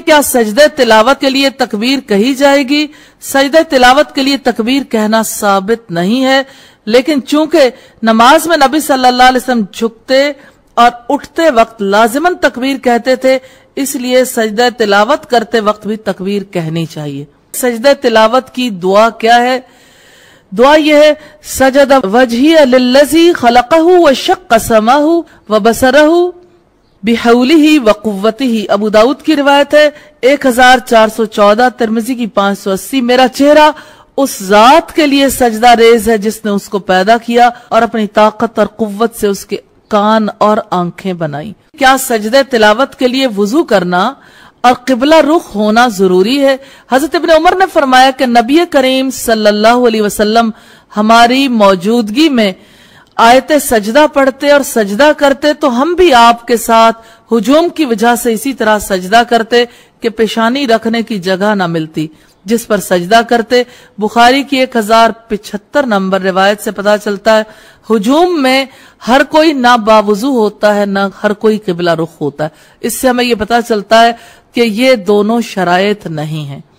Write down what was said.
क्या सजद तिलावत के लिए तकबीर कही जाएगी सजद तिलावत के लिए तकबीर कहना साबित नहीं है लेकिन चूंकि नमाज में नबी सल्लल्लाहु अलैहि वसल्लम झुकते और उठते वक्त लाजिमन तकबीर कहते थे इसलिए सजद तिलावत करते वक्त भी तकबीर कहनी चाहिए सजद तिलावत की दुआ क्या है दुआ यह है सजद वजही खलकहू व शक कसमहू व बसरहू बिहौली ही व कुवती ही अबू दाऊद की रिवायत है एक हजार चार सौ चौदह तिरमिजी की पांच सौ अस्सी मेरा चेहरा उस जात के लिए सजदा रेज है जिसने उसको पैदा किया और अपनी ताकत और कुत से उसके कान और आंखें बनाई क्या सजदे तिलावत के लिए वजू करना और किबला रुख होना जरूरी है हजरत इबन उमर ने फरमाया कि नबी करीम सल्लल्लाहु अलैहि वसल्लम हमारी मौजूदगी में आयते सजदा पढ़ते और सजदा करते तो हम भी आपके साथ हुजूम की वजह से इसी तरह सजदा करते कि पेशानी रखने की जगह ना मिलती जिस पर सजदा करते बुखारी की एक हजार पिछहत्तर नंबर रिवायत से पता चलता है हुजूम में हर कोई ना बावजू होता है ना हर कोई किबला रुख होता है इससे हमें ये पता चलता है कि ये दोनों शराय नहीं है